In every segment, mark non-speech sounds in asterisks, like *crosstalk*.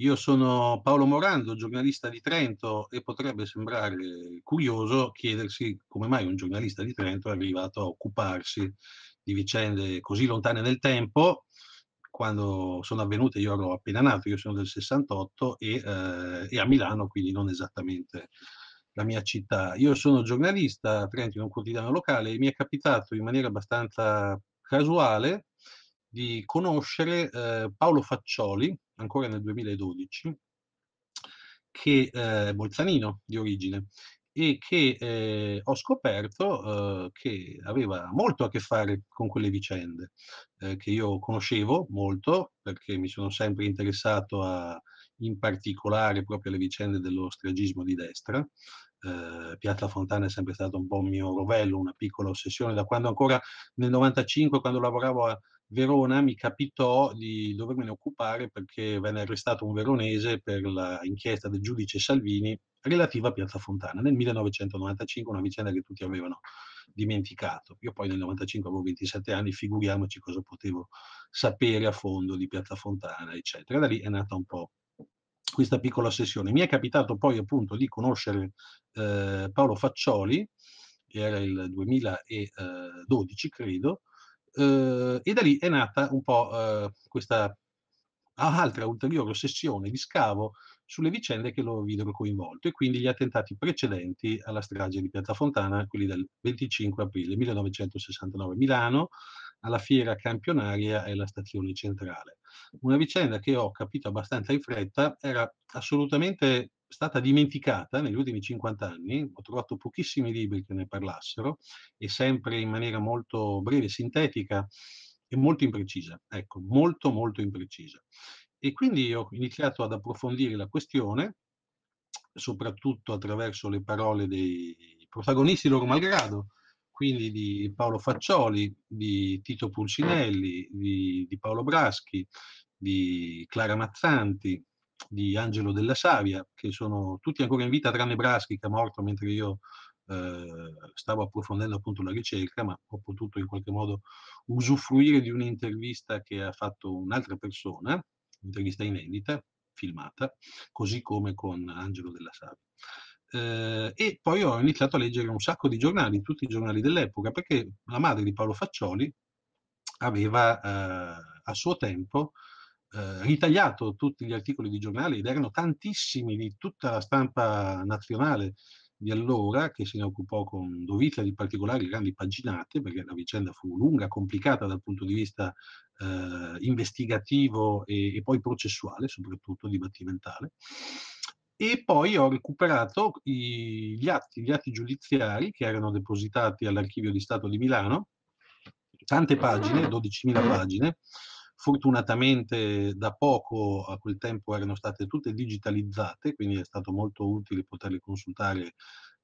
Io sono Paolo Morando, giornalista di Trento e potrebbe sembrare curioso chiedersi come mai un giornalista di Trento è arrivato a occuparsi di vicende così lontane nel tempo. Quando sono avvenute io ero appena nato, io sono del 68 e, eh, e a Milano, quindi non esattamente la mia città. Io sono giornalista a Trento in un quotidiano locale e mi è capitato in maniera abbastanza casuale di conoscere eh, Paolo Faccioli, ancora nel 2012, che è eh, bolzanino di origine e che eh, ho scoperto eh, che aveva molto a che fare con quelle vicende eh, che io conoscevo molto perché mi sono sempre interessato a, in particolare proprio alle vicende dello stragismo di destra eh, Piazza Fontana è sempre stato un po' il mio rovello, una piccola ossessione. Da quando ancora nel 95, quando lavoravo a Verona, mi capitò di dovermene occupare perché venne arrestato un veronese per l'inchiesta del giudice Salvini relativa a Piazza Fontana nel 1995, una vicenda che tutti avevano dimenticato. Io poi nel 95 avevo 27 anni, figuriamoci cosa potevo sapere a fondo di Piazza Fontana, eccetera. Da lì è nata un po' questa piccola sessione. Mi è capitato poi appunto di conoscere eh, Paolo Faccioli, che era il 2012 credo, eh, e da lì è nata un po' eh, questa altra ulteriore sessione di scavo sulle vicende che lo videro coinvolto e quindi gli attentati precedenti alla strage di Piazza Fontana, quelli del 25 aprile 1969 Milano, alla fiera campionaria e alla stazione centrale. Una vicenda che ho capito abbastanza in fretta era assolutamente stata dimenticata negli ultimi 50 anni, ho trovato pochissimi libri che ne parlassero e sempre in maniera molto breve, sintetica e molto imprecisa, ecco, molto molto imprecisa. E quindi ho iniziato ad approfondire la questione, soprattutto attraverso le parole dei protagonisti loro malgrado, quindi di Paolo Faccioli, di Tito Pulcinelli, di, di Paolo Braschi, di Clara Mazzanti, di Angelo Della Savia, che sono tutti ancora in vita, tranne Braschi che è morto mentre io eh, stavo approfondendo appunto la ricerca, ma ho potuto in qualche modo usufruire di un'intervista che ha fatto un'altra persona, un'intervista inedita, filmata, così come con Angelo Della Savia. Eh, e poi ho iniziato a leggere un sacco di giornali, tutti i giornali dell'epoca, perché la madre di Paolo Faccioli aveva eh, a suo tempo eh, ritagliato tutti gli articoli di giornali ed erano tantissimi di tutta la stampa nazionale di allora, che se ne occupò con dovizia di particolari grandi paginate, perché la vicenda fu lunga, complicata dal punto di vista eh, investigativo e, e poi processuale, soprattutto dibattimentale e poi ho recuperato i, gli atti, gli atti giudiziari che erano depositati all'Archivio di Stato di Milano, tante pagine, 12.000 mm-hmm. mm-hmm. pagine, fortunatamente da poco a quel tempo erano state tutte digitalizzate, quindi è stato molto utile poterle consultare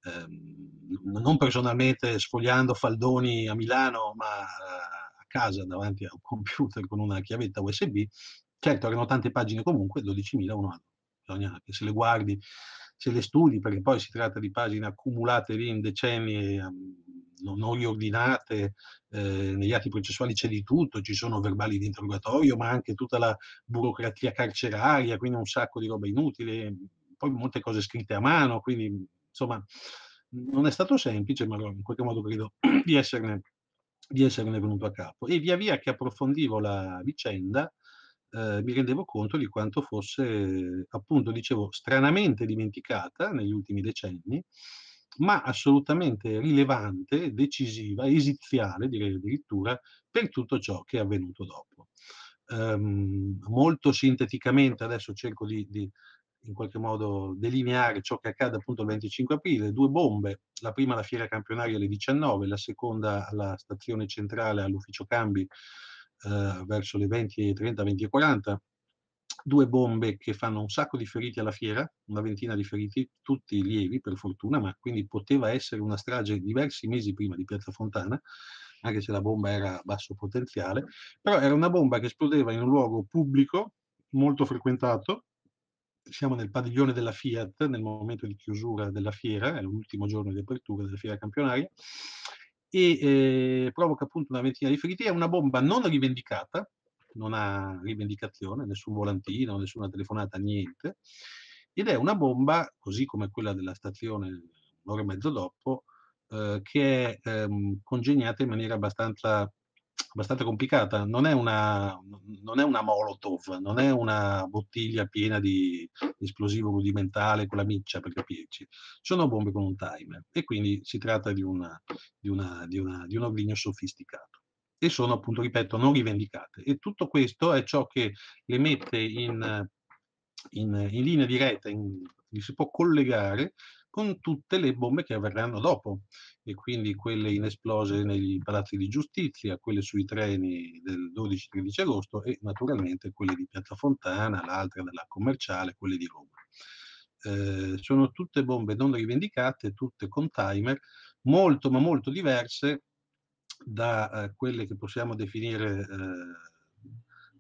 ehm, non personalmente sfogliando faldoni a Milano, ma eh, a casa davanti a un computer con una chiavetta USB. Certo, erano tante pagine comunque, 12.000 uno all'altro bisogna che se le guardi, se le studi, perché poi si tratta di pagine accumulate lì in decenni ehm, non, non riordinate, eh, negli atti processuali c'è di tutto, ci sono verbali di interrogatorio, ma anche tutta la burocrazia carceraria, quindi un sacco di roba inutile, poi molte cose scritte a mano, quindi insomma non è stato semplice, ma in qualche modo credo di esserne, di esserne venuto a capo. E via via che approfondivo la vicenda, eh, mi rendevo conto di quanto fosse, appunto, dicevo, stranamente dimenticata negli ultimi decenni, ma assolutamente rilevante, decisiva, esiziale, direi addirittura, per tutto ciò che è avvenuto dopo. Um, molto sinteticamente, adesso cerco di, di, in qualche modo delineare ciò che accade appunto il 25 aprile, due bombe, la prima alla fiera campionaria alle 19, la seconda alla stazione centrale all'ufficio cambi eh, verso le 20.30, 20.40, due bombe che fanno un sacco di feriti alla fiera, una ventina di feriti, tutti lievi per fortuna, ma quindi poteva essere una strage diversi mesi prima di Piazza Fontana, anche se la bomba era a basso potenziale, però era una bomba che esplodeva in un luogo pubblico molto frequentato, siamo nel padiglione della Fiat, nel momento di chiusura della fiera, è l'ultimo giorno di apertura della fiera campionaria, e eh, provoca appunto una ventina di feriti. È una bomba non rivendicata, non ha rivendicazione, nessun volantino, nessuna telefonata, niente. Ed è una bomba, così come quella della stazione un'ora e mezzo dopo, eh, che è ehm, congegnata in maniera abbastanza abbastanza complicata, non è, una, non è una molotov, non è una bottiglia piena di esplosivo rudimentale con la miccia per capirci, sono bombe con un timer e quindi si tratta di, una, di, una, di, di un ordigno sofisticato e sono appunto, ripeto, non rivendicate e tutto questo è ciò che le mette in, in, in linea diretta, in, si può collegare con tutte le bombe che avverranno dopo, e quindi quelle inesplose nei palazzi di giustizia, quelle sui treni del 12-13 agosto e naturalmente quelle di Piazza Fontana, l'altra della commerciale, quelle di Roma. Eh, sono tutte bombe non rivendicate, tutte con timer, molto ma molto diverse da eh, quelle che possiamo definire eh,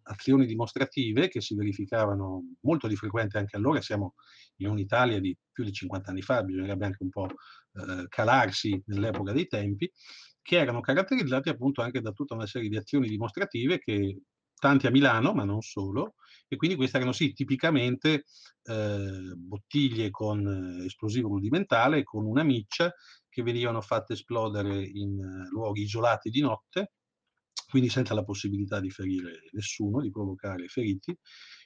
azioni dimostrative che si verificavano molto di frequente anche allora, siamo in un'Italia di più di 50 anni fa, bisognerebbe anche un po' eh, calarsi nell'epoca dei tempi, che erano caratterizzate appunto anche da tutta una serie di azioni dimostrative che tanti a Milano, ma non solo, e quindi queste erano sì tipicamente eh, bottiglie con eh, esplosivo rudimentale, con una miccia che venivano fatte esplodere in eh, luoghi isolati di notte, quindi senza la possibilità di ferire nessuno, di provocare feriti,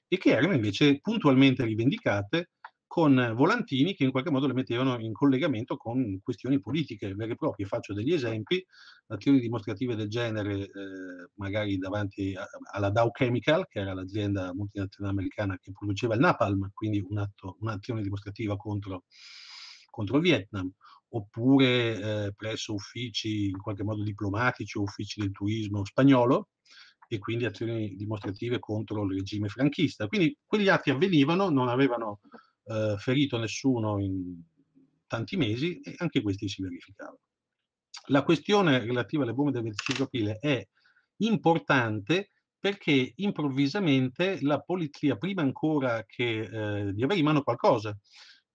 e che erano invece puntualmente rivendicate con volantini che in qualche modo le mettevano in collegamento con questioni politiche vere e proprie. Faccio degli esempi, azioni dimostrative del genere, eh, magari davanti a, alla Dow Chemical, che era l'azienda multinazionale americana che produceva il napalm, quindi un atto, un'azione dimostrativa contro, contro il Vietnam, oppure eh, presso uffici in qualche modo diplomatici o uffici del turismo spagnolo e quindi azioni dimostrative contro il regime franchista. Quindi quegli atti avvenivano, non avevano eh, ferito nessuno in tanti mesi e anche questi si verificavano. La questione relativa alle bombe del 25 aprile è importante perché improvvisamente la polizia, prima ancora che, eh, di avere in mano qualcosa,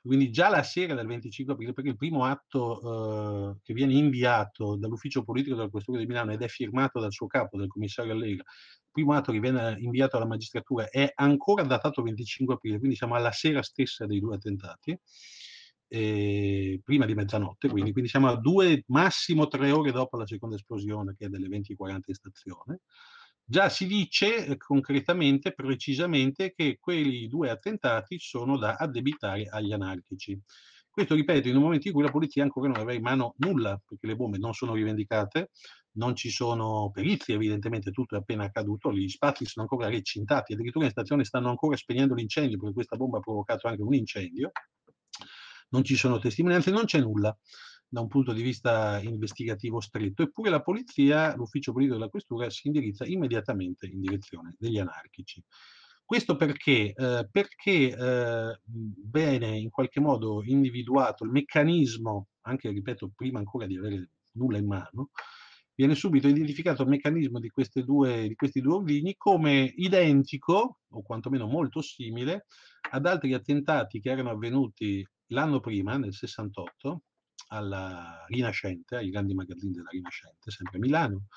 quindi già la sera del 25 aprile, perché il primo atto eh, che viene inviato dall'ufficio politico della Questura di Milano ed è firmato dal suo capo, del commissario Allegra, il primo atto che viene inviato alla magistratura è ancora datato 25 aprile, quindi siamo alla sera stessa dei due attentati, eh, prima di mezzanotte, quindi, quindi siamo a due, massimo tre ore dopo la seconda esplosione, che è delle 20.40 in stazione. Già si dice eh, concretamente, precisamente, che quei due attentati sono da addebitare agli anarchici. Questo, ripeto, in un momento in cui la polizia ancora non aveva in mano nulla, perché le bombe non sono rivendicate, non ci sono perizie, evidentemente tutto è appena accaduto, gli spazi sono ancora recintati, addirittura in stazione stanno ancora spegnendo l'incendio, perché questa bomba ha provocato anche un incendio, non ci sono testimonianze, non c'è nulla da un punto di vista investigativo stretto, eppure la polizia, l'ufficio politico della questura, si indirizza immediatamente in direzione degli anarchici. Questo perché? Eh, perché eh, bene in qualche modo individuato il meccanismo, anche ripeto, prima ancora di avere nulla in mano, viene subito identificato il meccanismo di, due, di questi due ordini come identico, o quantomeno molto simile, ad altri attentati che erano avvenuti l'anno prima, nel 68, alla Rinascente, ai grandi magazzini della Rinascente, sempre a Milano,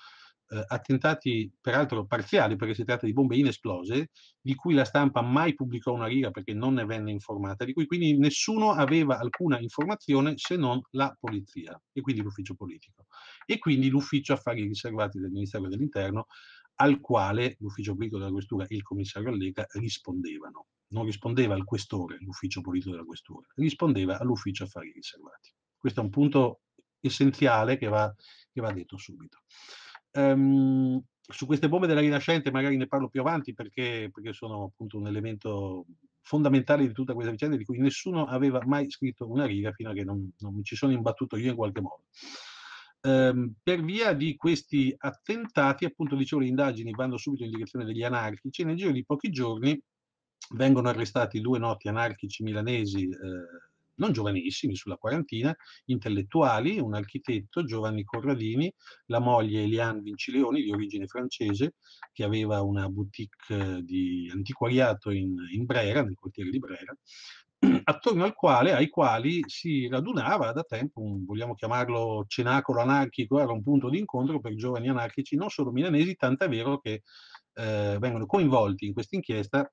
eh, attentati peraltro parziali perché si tratta di bombe inesplose, di cui la stampa mai pubblicò una riga perché non ne venne informata, di cui quindi nessuno aveva alcuna informazione se non la polizia e quindi l'ufficio politico e quindi l'ufficio affari riservati del Ministero dell'Interno al quale l'ufficio politico della questura e il commissario Allega rispondevano. Non rispondeva al questore, l'ufficio politico della questura, rispondeva all'ufficio affari riservati. Questo è un punto essenziale che va, che va detto subito. Um, su queste bombe della rinascente magari ne parlo più avanti perché, perché sono appunto un elemento fondamentale di tutta questa vicenda di cui nessuno aveva mai scritto una riga fino a che non, non mi ci sono imbattuto io in qualche modo. Um, per via di questi attentati, appunto, dicevo, le indagini vanno subito in direzione degli anarchici. e Nel giro di pochi giorni vengono arrestati due noti anarchici milanesi, eh, non giovanissimi, sulla quarantina, intellettuali, un architetto, Giovanni Corradini, la moglie Eliane Vincileoni, di origine francese, che aveva una boutique eh, di antiquariato in, in Brera, nel quartiere di Brera, *clears throat* attorno al quale, ai quali si radunava da tempo un, vogliamo chiamarlo cenacolo anarchico, era un punto di incontro per giovani anarchici non solo milanesi, tant'è vero che eh, vengono coinvolti in questa inchiesta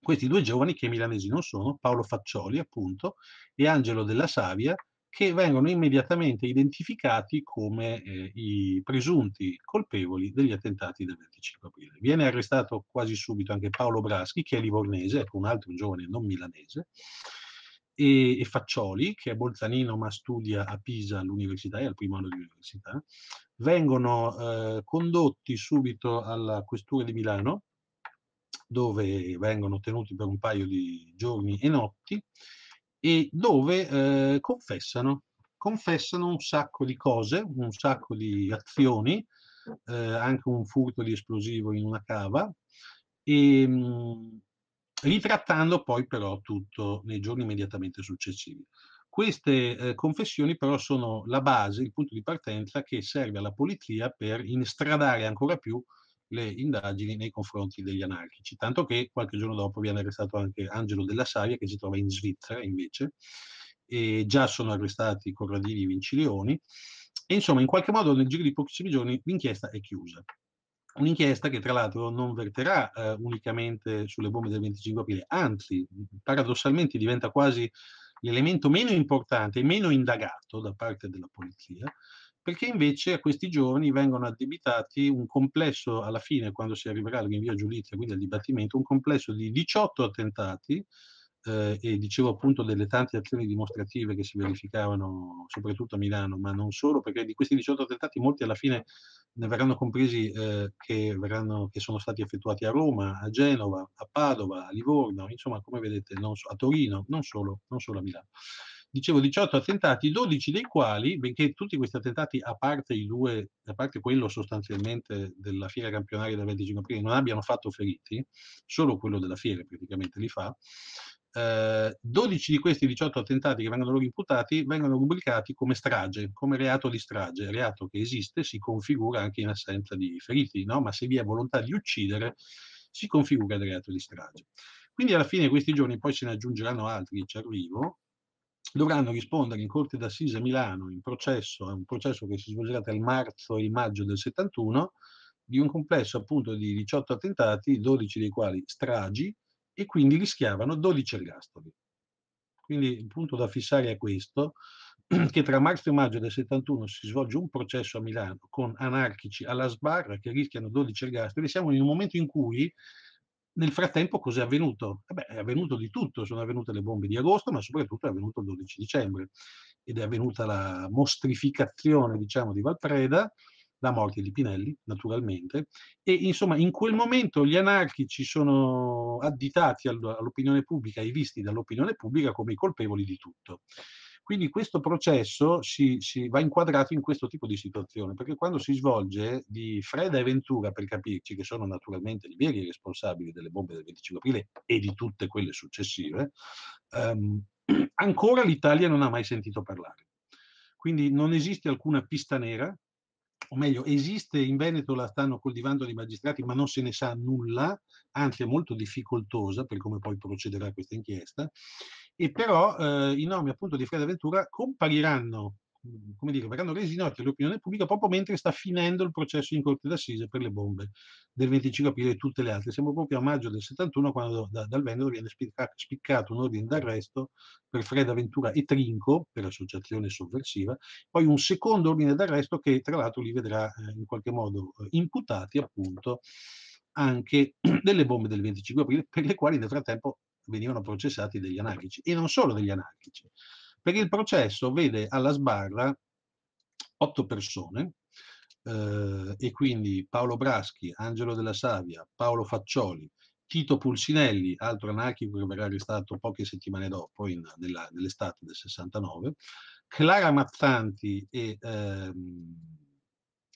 questi due giovani che milanesi non sono, Paolo Faccioli appunto e Angelo della Savia, che vengono immediatamente identificati come eh, i presunti colpevoli degli attentati del 25 aprile. Viene arrestato quasi subito anche Paolo Braschi, che è livornese, ecco un altro giovane non milanese, e, e Faccioli, che è bolzanino ma studia a Pisa all'università e al primo anno di università, vengono eh, condotti subito alla questura di Milano dove vengono tenuti per un paio di giorni e notti e dove eh, confessano, confessano un sacco di cose, un sacco di azioni, eh, anche un furto di esplosivo in una cava, e, ehm, mh, ritrattando poi però tutto nei giorni immediatamente successivi. Queste eh, confessioni però sono la base, il punto di partenza che serve alla polizia per instradare ancora più le indagini nei confronti degli anarchici, tanto che qualche giorno dopo viene arrestato anche Angelo della Savia che si trova in Svizzera invece, e già sono arrestati Corradini e Vincilioni, e insomma in qualche modo nel giro di pochissimi giorni l'inchiesta è chiusa. Un'inchiesta che tra l'altro non verterà eh, unicamente sulle bombe del 25 aprile, anzi paradossalmente diventa quasi l'elemento meno importante e meno indagato da parte della polizia, perché invece a questi giovani vengono addebitati un complesso, alla fine quando si arriverà in via Giulizia, quindi al dibattimento, un complesso di 18 attentati, eh, e dicevo appunto delle tante azioni dimostrative che si verificavano soprattutto a Milano, ma non solo, perché di questi 18 attentati molti alla fine ne verranno compresi eh, che, verranno, che, sono stati effettuati a Roma, a Genova, a Padova, a Livorno, insomma come vedete so, a Torino, non solo, non solo a Milano dicevo 18 attentati, 12 dei quali, benché tutti questi attentati, a parte, i due, a parte quello sostanzialmente della fiera campionaria del 25 aprile, non abbiano fatto feriti, solo quello della fiera praticamente li fa, eh, 12 di questi 18 attentati che vengono loro imputati vengono rubricati come strage, come reato di strage, reato che esiste, si configura anche in assenza di feriti, no? ma se vi è volontà di uccidere si configura il reato di strage. Quindi alla fine di questi giorni poi se ne aggiungeranno altri, ci arrivo, dovranno rispondere in Corte d'Assise a Milano in processo, è un processo che si svolgerà tra il marzo e il maggio del 71, di un complesso appunto di 18 attentati, 12 dei quali stragi, e quindi rischiavano 12 ergastoli. Quindi il punto da fissare è questo, *clears throat* che tra marzo e maggio del 71 si svolge un processo a Milano con anarchici alla sbarra che rischiano 12 ergastoli. Siamo in un momento in cui nel frattempo cos'è avvenuto? Eh beh, è avvenuto di tutto, sono avvenute le bombe di agosto, ma soprattutto è avvenuto il 12 dicembre ed è avvenuta la mostrificazione, diciamo, di Valpreda, la morte di Pinelli, naturalmente, e insomma in quel momento gli anarchici sono additati all'opinione pubblica, e visti dall'opinione pubblica come i colpevoli di tutto. Quindi questo processo si, si, va inquadrato in questo tipo di situazione, perché quando si svolge di Freda e Ventura, per capirci, che sono naturalmente i veri responsabili delle bombe del 25 aprile e di tutte quelle successive, ehm, *clears throat* ancora l'Italia non ha mai sentito parlare. Quindi non esiste alcuna pista nera, o meglio, esiste in Veneto, la stanno coltivando dei magistrati, ma non se ne sa nulla, anzi è molto difficoltosa per come poi procederà questa inchiesta, e però eh, i nomi appunto di Fred Ventura compariranno, mm, come dire, verranno resi noti all'opinione pubblica proprio mentre sta finendo il processo in corte d'assise per le bombe del 25 aprile e tutte le altre. Siamo proprio a maggio del 71 quando da, dal Veneto viene spiccato, spiccato un ordine d'arresto per Fred Ventura e Trinco per associazione sovversiva, poi un secondo ordine d'arresto che tra l'altro li vedrà eh, in qualche modo eh, imputati appunto anche *clears throat* delle bombe del 25 aprile, per le quali nel frattempo venivano processati degli anarchici e non solo degli anarchici, perché il processo vede alla sbarra otto persone eh, e quindi Paolo Braschi, Angelo della Savia, Paolo Faccioli, Tito Pulsinelli, altro anarchico che verrà arrestato poche settimane dopo, in, nella, nell'estate del 69, Clara Mazzanti e, ehm,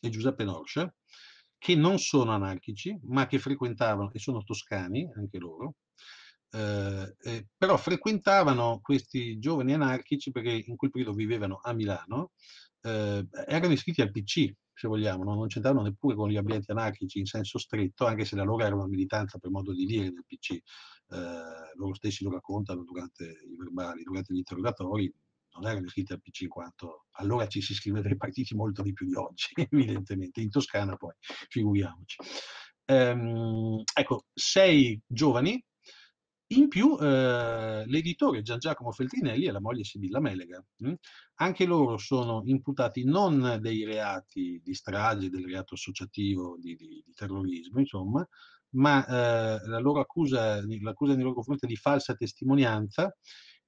e Giuseppe Norscia, che non sono anarchici, ma che frequentavano, e sono toscani anche loro, eh, eh, però frequentavano questi giovani anarchici perché in quel periodo vivevano a Milano, eh, erano iscritti al PC, se vogliamo, no? non c'entravano neppure con gli ambienti anarchici in senso stretto, anche se da loro era una militanza per modo di dire del PC, eh, loro stessi lo raccontano durante i verbali, durante gli interrogatori, non erano iscritti al PC in quanto allora ci si iscriveva ai partiti molto di più di oggi, *laughs* evidentemente, in Toscana poi, figuriamoci. Ehm, ecco, sei giovani in più eh, l'editore Gian Giacomo Feltrinelli e la moglie Sibilla Melega. Mh? Hm, anche loro sono imputati non dei reati di strage, del reato associativo di, di, di terrorismo, insomma, ma eh, la loro accusa, l'accusa nei loro confronti è di falsa testimonianza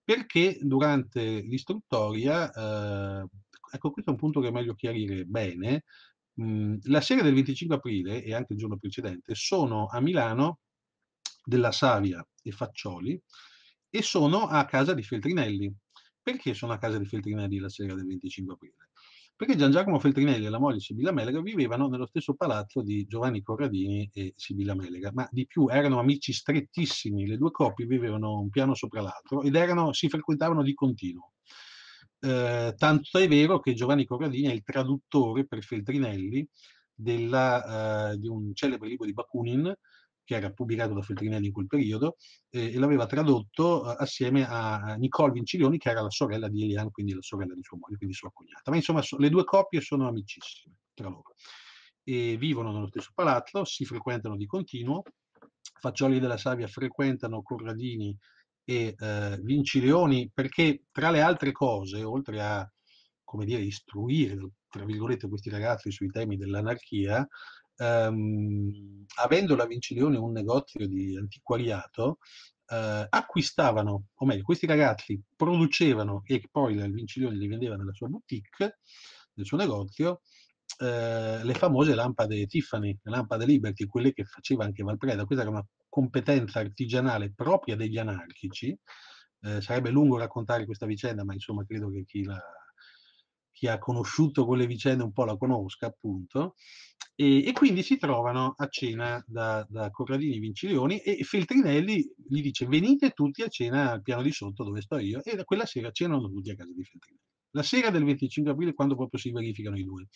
perché durante l'istruttoria, eh, ecco questo è un punto che è meglio chiarire bene, mh, hm, la sera del 25 aprile e anche il giorno precedente sono a Milano della Savia e Faccioli e sono a casa di Feltrinelli. Perché sono a casa di Feltrinelli la sera del 25 aprile? Perché Gian Giacomo Feltrinelli e la moglie Sibilla Melega vivevano nello stesso palazzo di Giovanni Corradini e Sibilla Melega, ma di più erano amici strettissimi, le due coppie vivevano un piano sopra l'altro ed erano, si frequentavano di continuo. Eh, tanto è vero che Giovanni Corradini è il traduttore per Feltrinelli della, eh, di un celebre libro di Bakunin che era pubblicato da Feltrinelli in quel periodo, eh, e l'aveva tradotto eh, assieme a Nicole Vincilioni, che era la sorella di Elian, quindi la sorella di sua moglie, quindi sua cognata. Ma insomma, so, le due coppie sono amicissime tra loro. E vivono nello stesso palazzo, si frequentano di continuo. Faccioli della Savia frequentano Corradini e eh, Vincileoni perché, tra le altre cose, oltre a come dire, istruire tra virgolette questi ragazzi sui temi dell'anarchia, ehm, avendo la Vincileone un negozio di antiquariato, eh, acquistavano, o meglio, questi ragazzi producevano e poi la Vincileone li vendeva nella sua boutique, nel suo negozio, eh, le famose lampade Tiffany, le lampade Liberty, quelle che faceva anche Valpreda. Questa era una competenza artigianale propria degli anarchici. Eh, sarebbe lungo raccontare questa vicenda, ma insomma credo che chi la chi ha conosciuto quelle vicende un po' la conosca, appunto, e, e quindi si trovano a cena da, da Corradini e Vincilioni e Feltrinelli gli dice venite tutti a cena al piano di sotto dove sto io e da quella sera cenano tutti a casa di Feltrinelli. La sera del 25 aprile, quando proprio si verificano i due,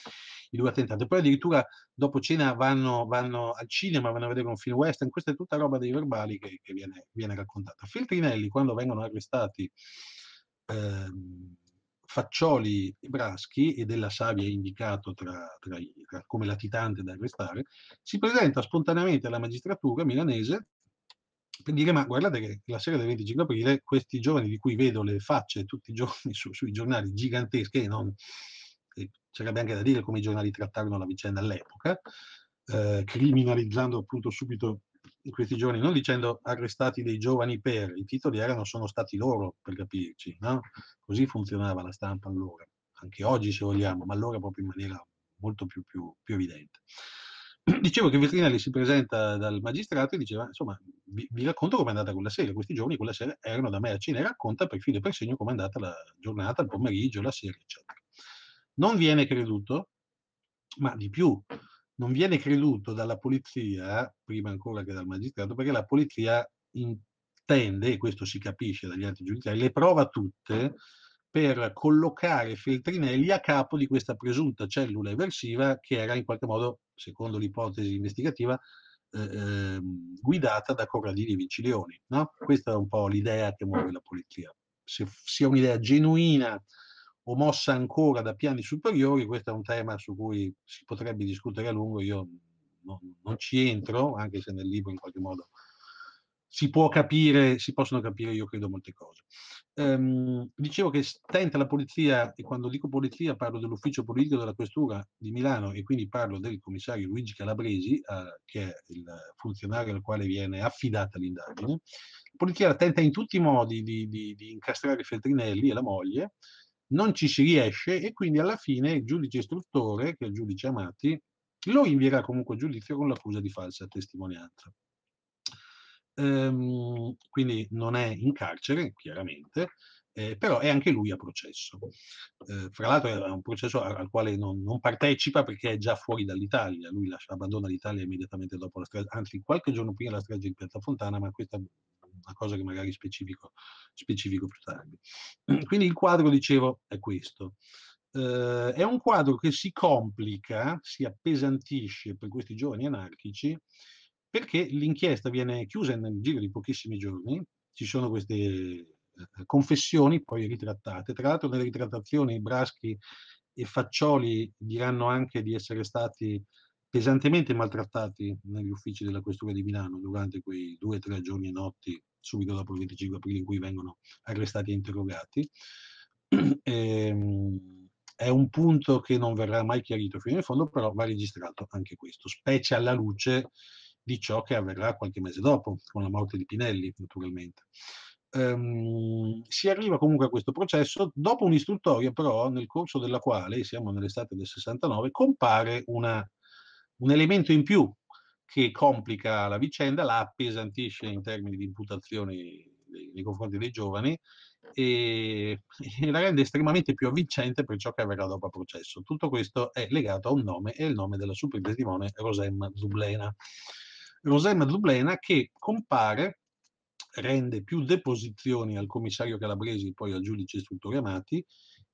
i due attentati. Poi addirittura dopo cena vanno, vanno, al cinema, vanno a vedere un film western. Questa è tutta roba dei verbali che, che viene, viene, raccontata. Feltrinelli, quando vengono arrestati ehm, Faccioli e Braschi, e della Savia indicato tra, tra, tra, come latitante da arrestare, si presenta spontaneamente alla magistratura milanese per dire ma guardate che la sera del 25 aprile questi giovani di cui vedo le facce tutti i giorni su, sui giornali giganteschi, e non, e c'era anche da dire come i giornali trattarono la vicenda all'epoca, eh, criminalizzando appunto subito in questi giorni, non dicendo arrestati dei giovani per, i titoli erano sono stati loro, per capirci, no? Così funzionava la stampa allora, anche oggi se vogliamo, ma allora proprio in maniera molto più, più, più evidente. *clears throat* Dicevo che Vetrinelli si presenta dal magistrato e diceva, insomma, vi, vi racconto com'è andata quella sera, questi giorni, quella sera erano da me a cena e racconta per filo e per segno com'è andata la giornata, il pomeriggio, la sera, eccetera. Non viene creduto, ma di più, non viene creduto dalla polizia, prima ancora che dal magistrato, perché la polizia intende, e questo si capisce dagli atti giudiziari, le prova tutte ah. per collocare Feltrinelli a capo di questa presunta cellula eversiva che era in qualche modo, secondo l'ipotesi investigativa, eh, eh, guidata da Corradini e Vincileoni. No? Questa è un po' l'idea che muove la polizia. Se sia un'idea genuina o mossa ancora da piani superiori, questo è un tema su cui si potrebbe discutere a lungo, io no, non ci entro, anche se nel libro in qualche modo si può capire, si possono capire, io credo, molte cose. Ehm, dicevo che tenta la polizia, e quando dico polizia parlo dell'ufficio politico della Questura di Milano e quindi parlo del commissario Luigi Calabresi, eh, che è il funzionario al quale viene affidata l'indagine. La polizia tenta in tutti i modi di, di, di incastrare Feltrinelli e la moglie, non ci si riesce e quindi alla fine il giudice istruttore, che è il giudice Amati, lo invierà comunque a giudizio con l'accusa di falsa testimonianza. Ehm, quindi non è in carcere, chiaramente, eh, però è anche lui a processo. Eh, fra l'altro è un processo al, al quale non, non, partecipa perché è già fuori dall'Italia, lui lascia, abbandona l'Italia immediatamente dopo la strage, anzi qualche giorno prima della strage in Piazza Fontana, ma questa una cosa che magari specifico, specifico più tardi. *clears throat* Quindi il quadro, dicevo, è questo. Eh, è un quadro che si complica, si appesantisce per questi giovani anarchici, perché l'inchiesta viene chiusa nel giro di pochissimi giorni, ci sono queste eh, confessioni poi ritrattate. Tra l'altro nelle ritrattazioni Braschi e Faccioli diranno anche di essere stati pesantemente maltrattati negli uffici della Questura di Milano durante quei due o tre giorni e notti subito dopo il 25 aprile in cui vengono arrestati e interrogati. E, *clears throat* ehm, è un punto che non verrà mai chiarito fino in fondo, però va registrato anche questo, specie alla luce di ciò che avverrà qualche mese dopo, con la morte di Pinelli, naturalmente. Um, si arriva comunque a questo processo dopo un'istruttoria, però, nel corso della quale, siamo nell'estate del 69, compare una, un elemento in più che complica la vicenda, la appesantisce in termini di imputazioni nei confronti dei giovani *laughs* e, la rende estremamente più avvincente per ciò che avverrà dopo il processo. Tutto questo è legato a un nome e il nome della super testimone Rosemma Zublena. Rosemma Zublena che compare, rende più deposizioni al commissario Calabresi, e poi al giudice istruttore Amati,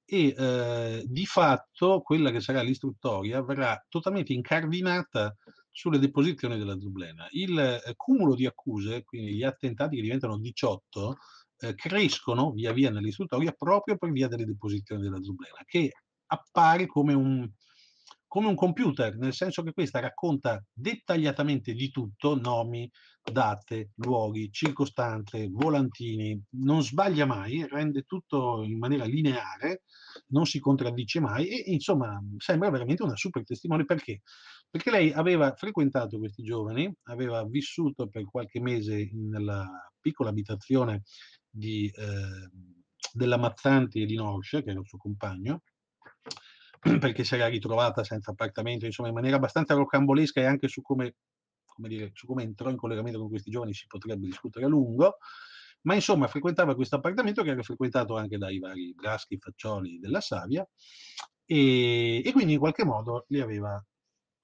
e eh, di fatto quella che sarà l'istruttoria verrà totalmente incardinata sulle deposizioni della Zublena. Il eh, cumulo di accuse, quindi gli attentati che diventano 18, eh, crescono via via nell'istruttoria proprio per via delle deposizioni della Zublena, che appare come un, come un computer, nel senso che questa racconta dettagliatamente di tutto, nomi, date, luoghi, circostanze, volantini, non sbaglia mai, rende tutto in maniera lineare, non si contraddice mai e insomma sembra veramente una super testimone perché perché lei aveva frequentato questi giovani, aveva vissuto per qualche mese nella piccola abitazione di, eh, della Mazzanti e di Norsche, che era il suo compagno, *clears throat* perché si era ritrovata senza appartamento, insomma, in maniera abbastanza rocambolesca e anche su come, come dire, su come entrò in collegamento con questi giovani si potrebbe discutere a lungo, ma insomma frequentava questo appartamento che era frequentato anche dai vari Braschi, Faccioli della Savia, e, e quindi in qualche modo li aveva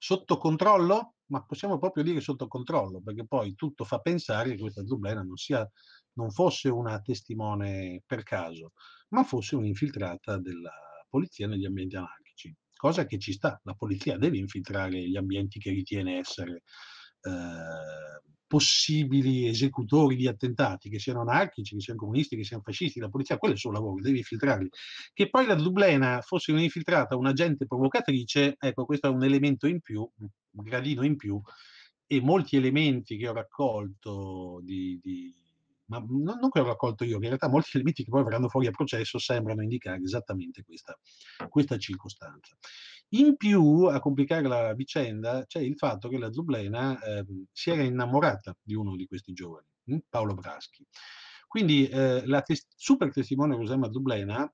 sotto controllo, ma possiamo proprio dire sotto controllo, perché poi tutto fa pensare che questa Zublena non, sia, non fosse una testimone per caso, ma fosse un'infiltrata della polizia negli ambienti anarchici, cosa che ci sta, la polizia deve infiltrare gli ambienti che ritiene essere eh, possibili esecutori di attentati, che siano anarchici, che siano comunisti, che siano fascisti, la polizia, quello è il suo lavoro, devi filtrarli. Che poi la Dublena fosse infiltrata un'agente provocatrice, ecco, questo è un elemento in più, un gradino in più, e molti elementi che ho raccolto di, di ma non, non, che ho raccolto io, che in realtà molti elementi che poi verranno fuori a processo sembrano indicare esattamente questa, questa circostanza. In più, a complicare la vicenda, c'è il fatto che la Zublena eh, si era innamorata di uno di questi giovani, hm, Paolo Braschi. Quindi eh, la tes- super testimone Rosema Zublena,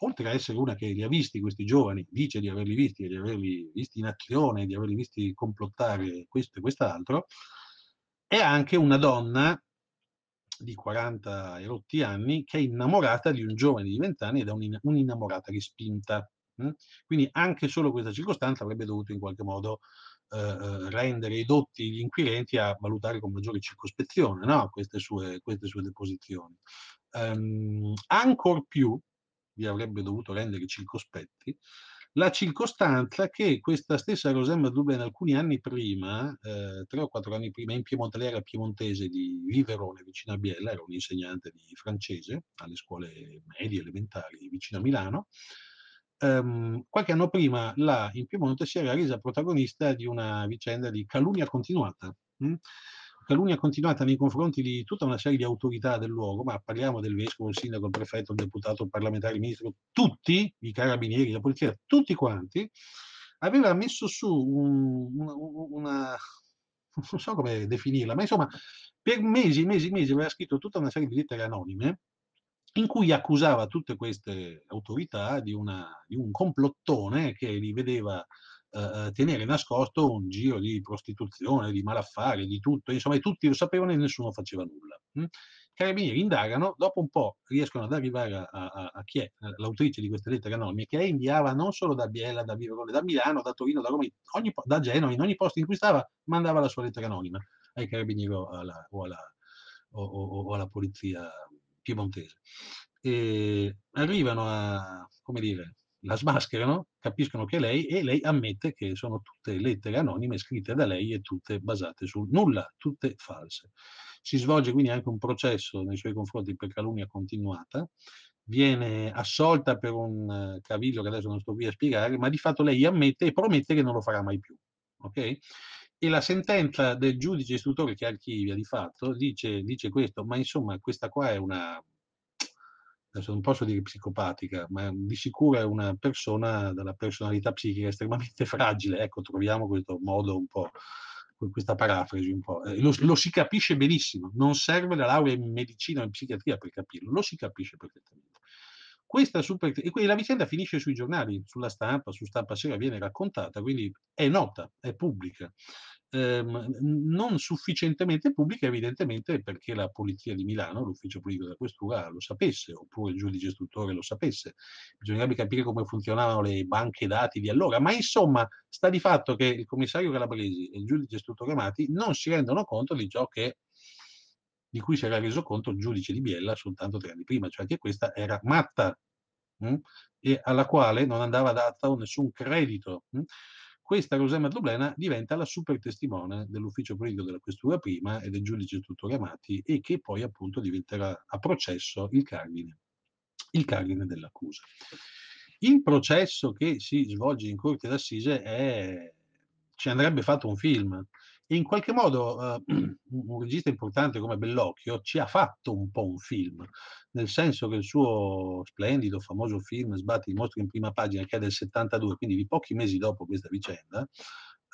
oltre a essere una che li ha visti questi giovani, dice di averli visti, di averli visti in azione, di averli visti complottare questo e quest'altro, è anche una donna di 40 e rotti anni che è innamorata di un giovane di 20 anni ed è un'innamorata che spinta Mm? Quindi anche solo questa circostanza avrebbe dovuto in qualche modo eh, eh rendere edotti gli inquirenti a valutare con maggiore circospezione no? queste, sue, queste, sue, deposizioni. Um, ancor più vi avrebbe dovuto rendere circospetti la circostanza che questa stessa Rosemma Dublen alcuni anni prima, eh, tre o quattro anni prima, in Piemonte, lei era piemontese di Viverone, vicino a Biella, era un'insegnante di francese alle scuole medie elementari vicino a Milano, ehm, qualche anno prima là in Piemonte si era resa protagonista di una vicenda di calunnia continuata. Mh? Mm? calunnia continuata nei confronti di tutta una serie di autorità del luogo, ma parliamo del vescovo, il sindaco, il prefetto, il deputato, il parlamentare, il ministro, tutti, i carabinieri, la polizia, tutti quanti, aveva messo su un, una, una, non so come definirla, ma insomma per mesi, mesi, mesi aveva scritto tutta una serie di lettere anonime in cui accusava tutte queste autorità di, una, di un complottone che li vedeva eh, eh tenere nascosto un giro di prostituzione, di malaffare, di tutto, insomma tutti lo sapevano e nessuno faceva nulla. Mm. I Carabinieri indagano, dopo un po' riescono ad arrivare a, a, a chi è eh, l'autrice di queste lettere anonime, che inviava non solo da Biella, da Virgole, da Milano, da Torino, da Roma, ogni, da Genova, in ogni posto in cui stava, mandava la sua lettera anonima ai carabinieri o alla, o alla, o, o, alla polizia piemontese. E arrivano a, come dire, la smascherano, capiscono che è lei e lei ammette che sono tutte lettere anonime scritte da lei e tutte basate sul nulla, tutte false. Si svolge quindi anche un processo nei suoi confronti per calunnia continuata, viene assolta per un eh, cavillo che adesso non sto qui a spiegare, ma di fatto lei ammette e promette che non lo farà mai più. Okay? E la sentenza del giudice istruttore che archivia di fatto dice, dice questo, ma insomma questa qua è una, adesso non posso dire psicopatica, ma di sicuro è una persona dalla personalità psichica estremamente *laughs* fragile. Ecco, troviamo questo modo un po' questa parafrasi un po', eh, lo, lo, si capisce benissimo, non serve la laurea in medicina o in psichiatria per capirlo, lo si capisce perfettamente. Questa super... E quindi la vicenda finisce sui giornali, sulla stampa, su stampa sera viene raccontata, quindi è nota, è pubblica. Eh, non sufficientemente pubblica, evidentemente, perché la Polizia di Milano, l'ufficio politico della Questura, lo sapesse, oppure il giudice istruttore lo sapesse. Bisognerebbe capire come funzionavano le banche dati di allora, ma insomma, sta di fatto che il commissario Calabresi e il giudice istruttore Amati non si rendono conto di ciò che di cui si era reso conto il giudice di Biella soltanto tre anni prima, cioè che questa era matta mh? Mm, e alla quale non andava dato nessun credito. Mh? Mm. Questa Rosema Trublena diventa la super testimone dell'ufficio politico della questura prima e del giudice istruttore Amati e che poi appunto diventerà a processo il cardine, il cardine dell'accusa. Il processo che si svolge in corte d'assise è... ci andrebbe fatto un film, in qualche modo eh, *clears throat* un regista importante come Bellocchio ci ha fatto un po' un film, nel senso che il suo splendido, famoso film Sbatti il mostro in prima pagina, che è del 72, quindi di pochi mesi dopo questa vicenda,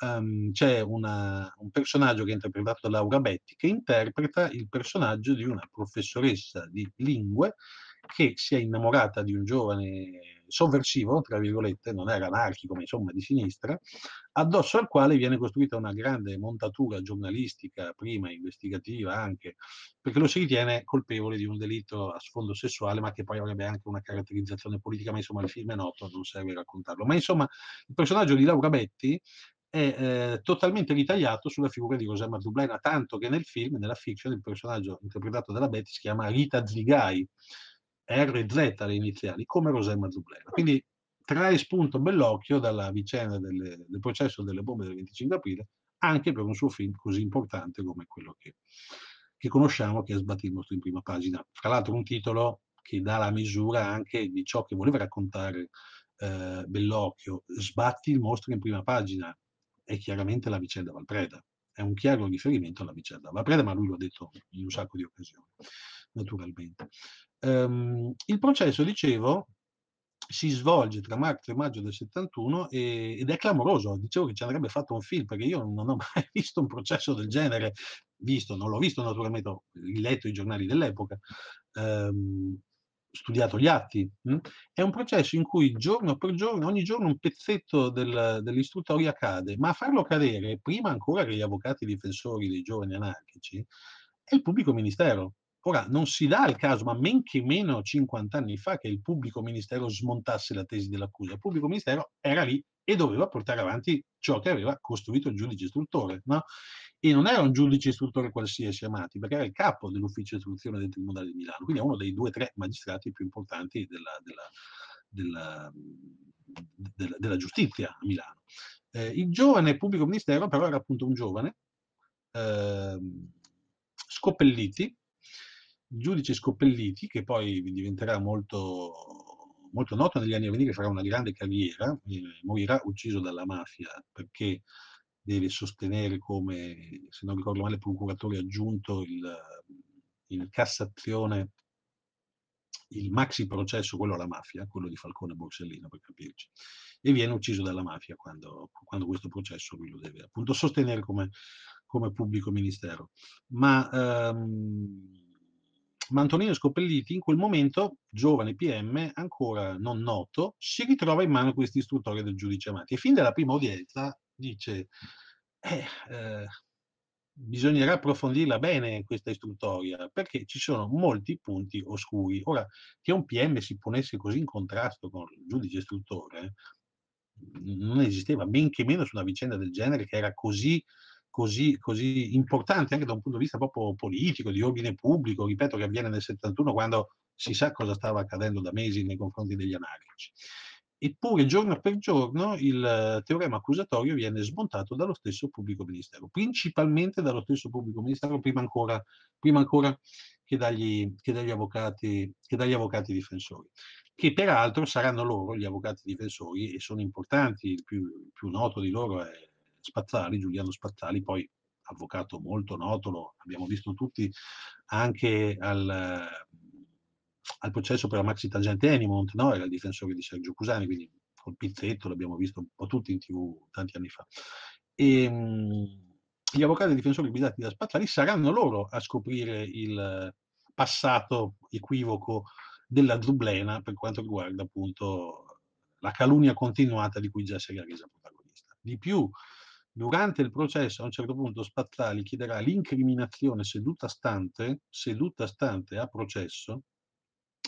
ehm, c'è una, un personaggio che è interpretato da Laura Betti, che interpreta il personaggio di una professoressa di lingue che si è innamorata di un giovane sovversivo, tra virgolette, non era anarchico, ma insomma di sinistra, addosso al quale viene costruita una grande montatura giornalistica, prima investigativa anche, perché lo si ritiene colpevole di un delitto a sfondo sessuale, ma che poi avrebbe anche una caratterizzazione politica, ma insomma il film è noto, non serve raccontarlo. Ma insomma il personaggio di Laura Betti è eh, totalmente ritagliato sulla figura di Rosemar Dublena, tanto che nel film, nella fiction, il personaggio interpretato dalla Betti si chiama Rita Zigai, RZ alle iniziali, come Rosemar Dublena. Quindi trae spunto Bellocchio dalla vicenda delle, del processo delle bombe del 25 aprile, anche per un suo film così importante come quello che, che conosciamo, che è Sbattimmo in prima pagina. Fra l'altro un titolo che dà la misura anche di ciò che voleva raccontare eh, Bellocchio, sbatti il mostro in prima pagina, è chiaramente la vicenda Valpreda, è un chiaro riferimento alla vicenda Valpreda, ma lui lo ha detto in un sacco di occasioni, naturalmente. Um, il processo, dicevo, si svolge tra marzo e maggio del 71 e, ed è clamoroso. Dicevo che ci andrebbe fatto un film perché io non ho mai *laughs* visto un processo del genere, visto, non l'ho visto naturalmente, ho letto i giornali dell'epoca, ehm, studiato gli atti. Mm? È un processo in cui giorno per giorno, ogni giorno un pezzetto del, dell'istruttoria cade, ma a farlo cadere, prima ancora che gli avvocati difensori dei giovani anarchici, è il pubblico ministero Ora, non si dà il caso, ma men che meno 50 anni fa, che il pubblico ministero smontasse la tesi dell'accusa. Il pubblico ministero era lì e doveva portare avanti ciò che aveva costruito il giudice istruttore. No? E non era un giudice istruttore qualsiasi Amati, perché era il capo dell'ufficio di istruzione del Tribunale di Milano, quindi è uno dei due o tre magistrati più importanti della, della, della, della, della giustizia a Milano. Eh, il giovane pubblico ministero però era appunto un giovane, eh, Scopelliti, Giudice Scopelliti, che poi diventerà molto, molto noto negli anni a venire, farà una grande carriera, eh, morirà ucciso dalla mafia perché deve sostenere come, se non ricordo male, procuratore aggiunto il, in Cassazione il maxi processo, quello alla mafia, quello di Falcone Borsellino per capirci, e viene ucciso dalla mafia quando, quando questo processo lui lo deve appunto sostenere come, come pubblico ministero. Ma ehm, ma Antonino Scopelliti in quel momento, giovane PM, ancora non noto, si ritrova in mano questa istruttoria del giudice Amati e fin dalla prima udienza dice eh, eh, bisognerà approfondirla bene questa istruttoria perché ci sono molti punti oscuri. Ora, che un PM si ponesse così in contrasto con il giudice istruttore non esisteva, men che meno su una vicenda del genere che era così così, così importante anche da un punto di vista proprio politico, di ordine pubblico, ripeto che avviene nel 71 quando si sa cosa stava accadendo da mesi nei confronti degli anarchici. Eppure giorno per giorno il eh, teorema accusatorio viene smontato dallo stesso pubblico ministero, principalmente dallo stesso pubblico ministero, prima ancora, prima ancora che, dagli, che, dagli avvocati, che dagli avvocati difensori, che peraltro saranno loro gli avvocati difensori e sono importanti, il più, il più noto di loro è Spazzali, Giuliano Spazzali, poi avvocato molto noto, lo abbiamo visto tutti anche al, ehm, al processo per la maxi tangente Enimont, no? era il difensore di Sergio Cusani, quindi col pizzetto, l'abbiamo visto un po' tutti in tv tanti anni fa. E, ehm, mh, gli avvocati e difensori guidati da Spazzali saranno loro a scoprire il passato equivoco della Zublena per quanto riguarda appunto la calunnia continuata di cui Jessica Risa è protagonista. Di più, Durante il processo, a un certo punto, Spazzali chiederà l'incriminazione seduta stante, seduta stante a processo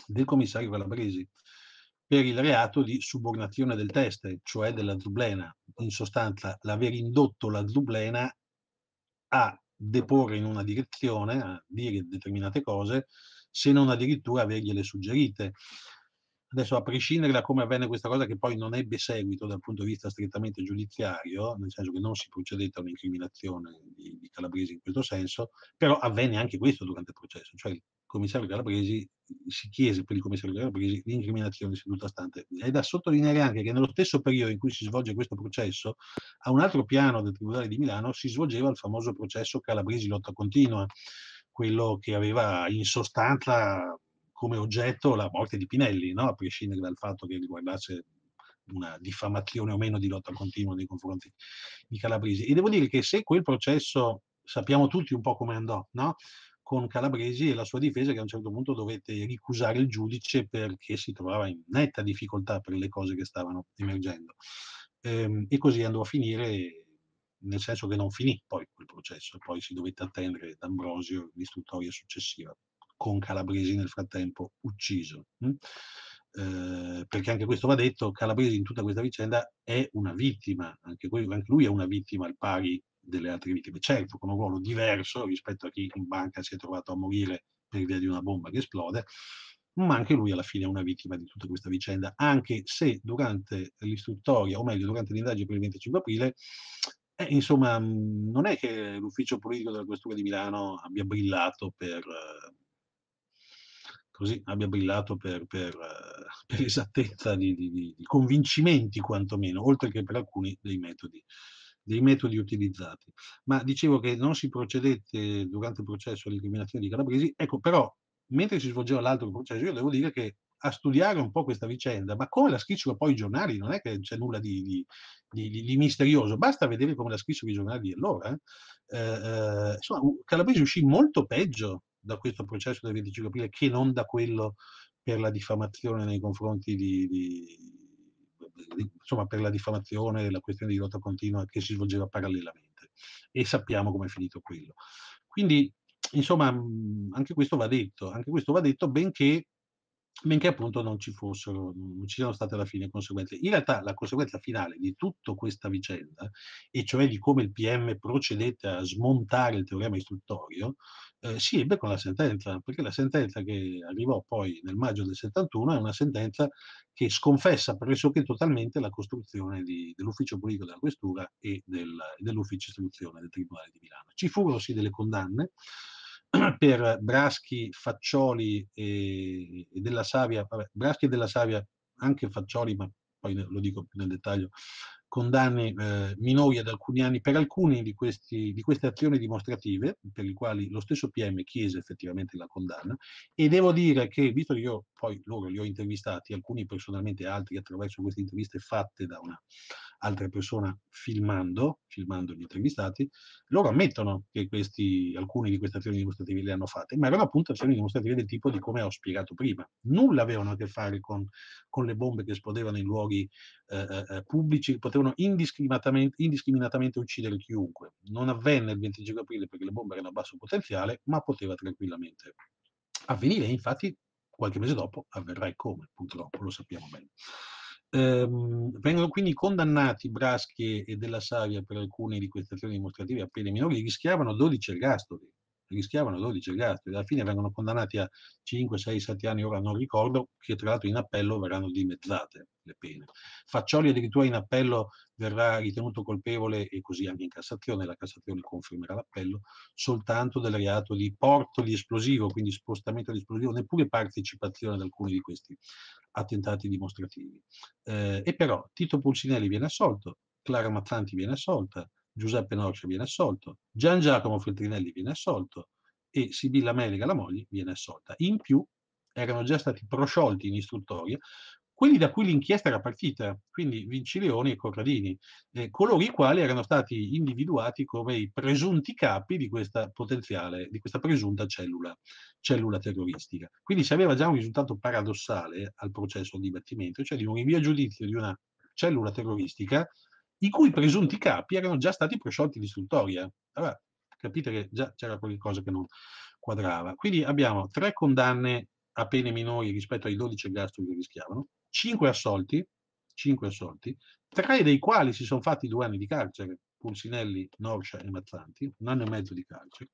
del commissario Calabresi per il reato di subornazione del teste, cioè della Zublena, in sostanza l'aver indotto la Zublena a deporre in una direzione, a dire determinate cose, se non addirittura avergliele suggerite adesso a prescindere da come avvenne questa cosa che poi non ebbe seguito dal punto di vista strettamente giudiziario, nel senso che non si procedette a un'incriminazione di, di Calabresi in questo senso, però avvenne anche questo durante il processo, cioè il commissario Calabresi si chiese per il commissario Calabresi l'incriminazione di seduta stante. È da sottolineare anche che nello stesso periodo in cui si svolge questo processo, a un altro piano del Tribunale di Milano si svolgeva il famoso processo Calabresi lotta continua, quello che aveva in sostanza come oggetto la morte di Pinelli, no? a prescindere dal fatto che riguardasse una diffamazione o meno di lotta continua nei confronti di Calabresi. E devo dire che se quel processo, sappiamo tutti un po' come andò, no? con Calabresi e la sua difesa che a un certo punto dovette ricusare il giudice perché si trovava in netta difficoltà per le cose che stavano emergendo. Ehm, e così andò a finire, nel senso che non finì poi quel processo, poi si dovette attendere D'Ambrosio l'istruttoria successiva con Calabresi nel frattempo ucciso. Eh, perché anche questo va detto, Calabresi in tutta questa vicenda è una vittima, anche, que- anche lui è una vittima al pari delle altre vittime, certo con un ruolo diverso rispetto a chi in banca si è trovato a morire per via di una bomba che esplode, ma anche lui alla fine è una vittima di tutta questa vicenda, anche se durante l'istruttoria, o meglio durante l'indagine per il 25 aprile, eh, insomma, non è che l'ufficio politico della Questura di Milano abbia brillato per... Eh, così abbia brillato per, per, eh, per esattezza di, di, di, convincimenti quantomeno, oltre che per alcuni dei metodi, dei metodi, utilizzati. Ma dicevo che non si procedette durante il processo all'eliminazione di Calabresi, ecco però mentre si svolgeva l'altro processo io devo dire che a studiare un po' questa vicenda, ma come la scrissero poi i giornali, non è che c'è nulla di, di, di, di misterioso, basta vedere come la scrissero i giornali di allora. eh, eh, eh insomma, Calabresi uscì molto peggio da questo processo del 25 aprile che non da quello per la diffamazione nei confronti di, di, di insomma per la diffamazione e la questione di lotta continua che si svolgeva parallelamente e sappiamo come è finito quello. Quindi insomma mhmm, anche questo va detto, anche questo va detto benché benché appunto non ci fossero, non ci siano state alla fine conseguenze. In realtà la conseguenza finale di tutta questa vicenda, e cioè di come il PM procedette a smontare il teorema istruttorio, eh, si ebbe con la sentenza, perché la sentenza che arrivò poi nel maggio del 71 è una sentenza che sconfessa pressoché totalmente la costruzione di, dell'ufficio politico della Questura e del, dell'ufficio istruzione del Tribunale di Milano. Ci furono sì delle condanne, *clears throat* per Braschi, Faccioli e, e della Savia, vabbè, Braschi e della Savia, anche Faccioli, ma poi lo dico più nel dettaglio, condanne eh, minori ad alcuni anni per alcune di, di queste azioni dimostrative, per le quali lo stesso PM chiese effettivamente la condanna, e devo dire che, visto che io poi loro li ho intervistati, alcuni personalmente, altri attraverso queste interviste fatte da una altre persone filmando, filmando gli intervistati, loro ammettono che questi, alcune di queste azioni dimostrative le hanno fatte, ma erano appunto azioni dimostrative del tipo di come ho spiegato prima. Nulla avevano a che fare con, con le bombe che esplodevano in luoghi eh, eh, eh pubblici, potevano indiscriminatamente, indiscriminatamente uccidere chiunque. Non avvenne il 25 aprile perché le bombe erano a basso potenziale, ma poteva tranquillamente avvenire. Infatti, qualche mese dopo avverrà e come, purtroppo, lo sappiamo bene. Ehm, vengono quindi condannati Braschi e Della Savia per alcune di queste azioni dimostrative a pene minori, rischiavano 12 ergastoli rischiavano 12 ragazzi, e alla fine vengono condannati a 5, 6, 7 anni, ora non ricordo, che tra l'altro in appello verranno dimezzate le pene. Faccioli addirittura in appello verrà ritenuto colpevole e così anche in Cassazione, la Cassazione confermerà l'appello, soltanto del reato di porto di esplosivo, quindi spostamento di esplosivo, neppure partecipazione ad alcuni di questi attentati dimostrativi. Eh, e però Tito Pulcinelli viene assolto, Clara Mazzanti viene assolta, Giuseppe Noce viene assolto, Gian Giacomo Feltrinelli viene assolto e Sibilla Melica, la moglie, viene assolta. In più erano già stati prosciolti in istruttoria quelli da cui l'inchiesta era partita, quindi Vincileoni e Corradini, eh, coloro i quali erano stati individuati come i presunti capi di questa potenziale, di questa presunta cellula, cellula terroristica. Quindi si aveva già un risultato paradossale al processo di battimento, cioè di un rinvio a giudizio di una cellula terroristica i cui presunti capi erano già stati prosciolti di istruttoria. Allora, capite che già c'era qualcosa che non quadrava. Quindi abbiamo tre condanne a pene minori rispetto ai 12 gastro che rischiavano, cinque assolti, 5 assolti, tre dei quali si sono fatti due anni di carcere, Pulsinelli, Norcia e Mazzanti, un anno e mezzo di carcere,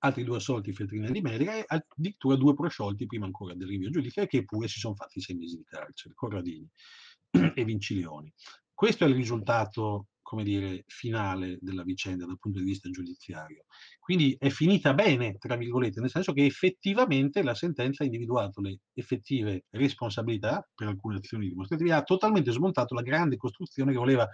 altri due assolti di Medica e addirittura due prosciolti prima ancora del rinvio giudice, che pure si sono fatti sei mesi di carcere, Corradini *clears throat* e Vincileoni. Questo è il risultato, come dire, finale della vicenda dal punto di vista giudiziario. Quindi è finita bene, tra virgolette, nel senso che effettivamente la sentenza ha individuato le effettive responsabilità per alcune azioni dimostrative, ha totalmente smontato la grande costruzione che voleva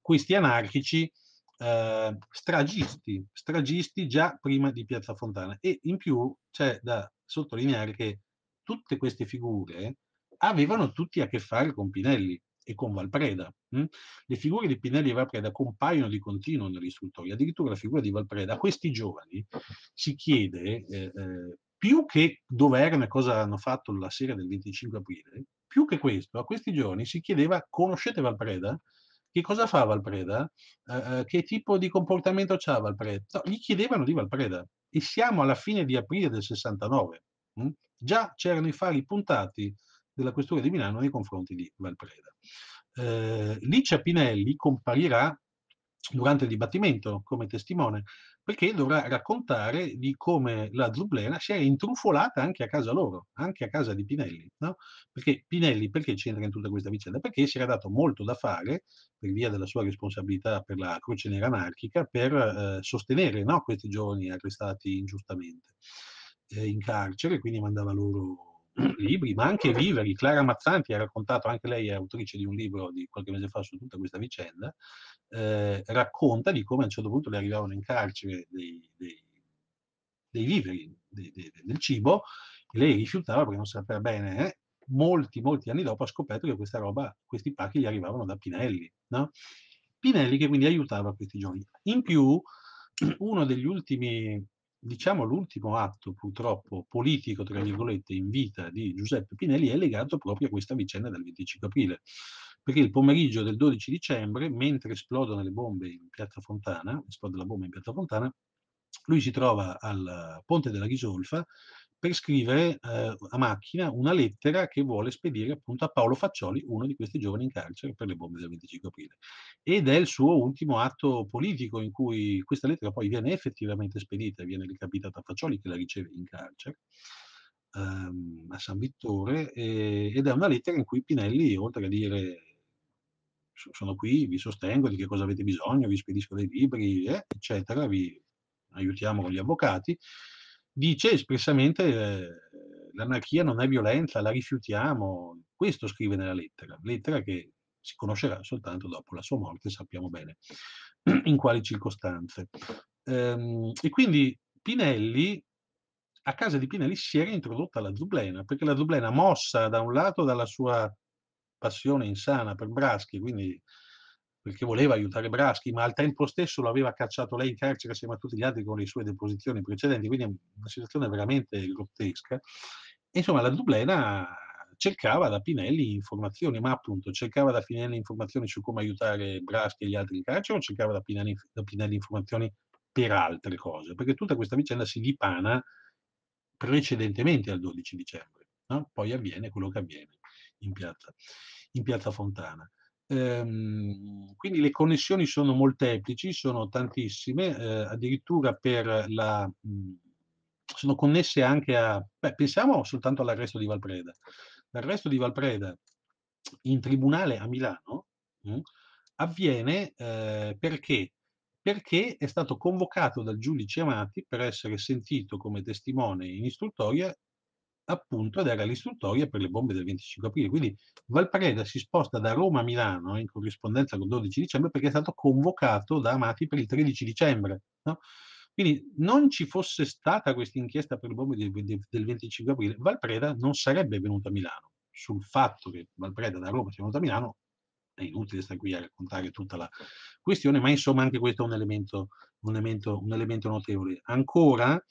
questi anarchici eh, stragisti, stragisti già prima di Piazza Fontana. E in più c'è da sottolineare che tutte queste figure avevano tutti a che fare con Pinelli e con Valpreda. Mh? Le figure di Pinelli e Valpreda compaiono di continuo nell'istruttoria, addirittura la figura di Valpreda a questi giovani si chiede, eh, eh, più che dove erano e cosa hanno fatto la sera del 25 aprile, più che questo, a questi giovani si chiedeva, conoscete Valpreda? Che cosa fa Valpreda? Eh, eh che tipo di comportamento ha Valpreda? No, gli chiedevano di Valpreda e siamo alla fine di aprile del 69. Mh? Già c'erano i fari puntati della Questura di Milano nei confronti di Valpreda. Eh, Licia Pinelli comparirà durante il dibattimento come testimone, perché dovrà raccontare di come la Zublena si è intrufolata anche a casa loro, anche a casa di Pinelli. No? Perché Pinelli, perché c'entra in tutta questa vicenda? Perché si era dato molto da fare, per via della sua responsabilità per la Croce Nera Anarchica, per eh, sostenere no, questi giovani arrestati ingiustamente eh, in carcere, quindi mandava loro libri, ma anche viveri. Clara Mazzanti ha raccontato, anche lei è autrice di un libro di qualche mese fa su tutta questa vicenda, eh, racconta di come a un certo punto le arrivavano in carcere dei, dei, dei viveri, dei, del cibo, e lei rifiutava perché non sapeva bene. Eh? Molti, molti anni dopo ha scoperto che questa roba, questi pacchi gli arrivavano da Pinelli. No? Pinelli che quindi aiutava questi giovani. In più, *clears throat* uno degli ultimi diciamo, l'ultimo atto purtroppo politico, tra virgolette, in vita di Giuseppe Pinelli è legato proprio a questa vicenda del 25 aprile. Perché il pomeriggio del 12 dicembre, mentre esplodono le bombe in Piazza Fontana, esplode la bomba in Piazza Fontana, lui si trova al eh, Ponte della Risolfa per scrivere eh, a macchina una lettera che vuole spedire appunto a Paolo Faccioli, uno di questi giovani in carcere per le bombe del 25 aprile. Ed è il suo ultimo atto politico in cui questa lettera poi viene effettivamente spedita, e viene ricapitata a Faccioli che la riceve in carcere ehm, a San Vittore e, ed è una lettera in cui Pinelli, oltre a dire sono qui, vi sostengo, di che cosa avete bisogno, vi spedisco dei libri, eh, eccetera, vi aiutiamo con gli avvocati, dice espressamente eh, l'anarchia non è violenza, la rifiutiamo, questo scrive nella lettera, lettera che si conoscerà soltanto dopo la sua morte, sappiamo bene *clears throat* in quali circostanze. Ehm, e quindi Pinelli, a casa di Pinelli si era introdotta la Dublena, perché la Dublena mossa da un lato dalla sua passione insana per Braschi, quindi perché voleva aiutare Braschi, ma al tempo stesso lo aveva cacciato lei in carcere assieme a tutti gli altri con le sue deposizioni precedenti, quindi una situazione veramente grottesca. E, insomma, la Dublena cercava da Pinelli informazioni, ma appunto cercava da Pinelli informazioni su come aiutare Braschi e gli altri in carcere o cercava da Pinelli, da Pinelli informazioni per altre cose? Perché tutta questa vicenda si dipana precedentemente al 12 dicembre, no? poi avviene quello che avviene in piazza, in piazza Fontana. Ehm, quindi le connessioni sono molteplici, sono tantissime, eh, addirittura per la... Mh, mm, sono connesse anche a... Beh, pensiamo soltanto all'arresto di Valpreda. L'arresto di Valpreda in tribunale a Milano mh, mm, avviene eh, perché? Perché è stato convocato dal giudice Amati per essere sentito come testimone in istruttoria appunto ed era l'istruttoria per le bombe del 25 aprile. Quindi Valpreda si sposta da Roma a Milano eh, in corrispondenza con il 12 dicembre perché è stato convocato da Amati per il 13 dicembre. No? Quindi non ci fosse stata questa inchiesta per le bombe del, del 25 aprile, Valpreda non sarebbe venuto a Milano. Sul fatto che Valpreda da Roma sia venuto a Milano è inutile stare qui a raccontare tutta la questione, ma insomma anche questo è un elemento, un elemento, un elemento notevole. Ancora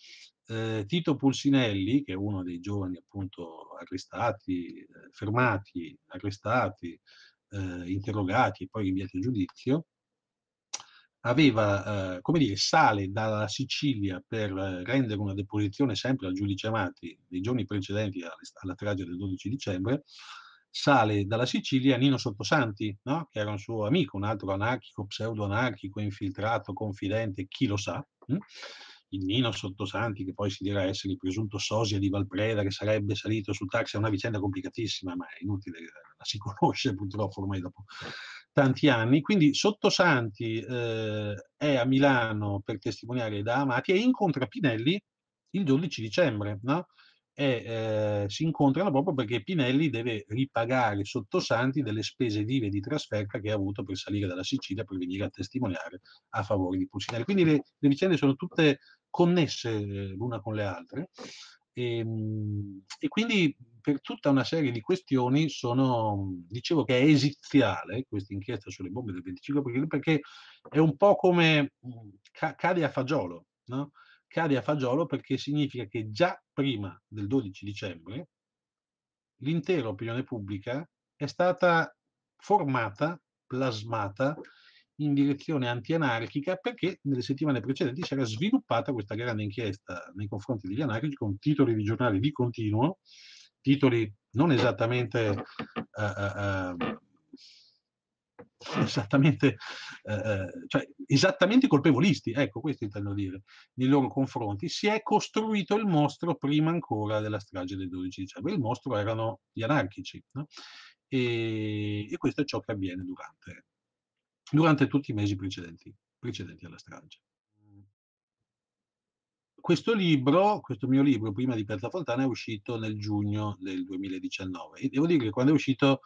eh, Tito Pulsinelli, che è uno dei giovani appunto arrestati, eh, fermati, arrestati, eh, interrogati e poi inviati a giudizio, aveva, eh, come dire, sale dalla Sicilia per eh, rendere una deposizione sempre al giudice Amati nei giorni precedenti alla, alla tragedia del 12 dicembre, sale dalla Sicilia Nino Sottosanti, no? che era un suo amico, un altro anarchico, pseudo anarchico, infiltrato, confidente, chi lo sa. Mh? Hm? il Nino Sottosanti, che poi si dirà essere il presunto sosia di Valpreda, che sarebbe salito sul taxi, è una vicenda complicatissima, ma è inutile, eh, la si *laughs* conosce purtroppo ormai dopo tanti anni. Quindi Sottosanti eh, è a Milano per testimoniare da Amati e incontra Pinelli il 12 dicembre, no? E eh, si incontrano proprio perché Pinelli deve ripagare Sottosanti delle spese vive di trasferta che ha avuto per salire dalla Sicilia per venire a testimoniare a favore di Pulcinelli. Quindi le, le vicende sono tutte connesse l'una con le altre e, ehm, e, quindi per tutta una serie di questioni sono, dicevo che è esiziale questa inchiesta sulle bombe del 25 aprile perché è un po' come mm, ca- cade a fagiolo, no? cade a fagiolo perché significa che già prima del 12 dicembre l'intera opinione pubblica è stata formata, plasmata in direzione antianarchica perché nelle settimane precedenti si era sviluppata questa grande inchiesta nei confronti degli anarchici con titoli di giornali di continuo, titoli non esattamente, uh, uh, esattamente, uh, cioè, esattamente colpevolisti, ecco questo intendo dire, nei loro confronti. Si è costruito il mostro prima ancora della strage del 12 dicembre, il mostro erano gli anarchici no? e, e questo è ciò che avviene durante durante tutti i mesi precedenti, precedenti alla strage. Questo libro, questo mio libro, prima di Piazza Fontana, è uscito nel giugno del 2019 e devo dire che quando è uscito,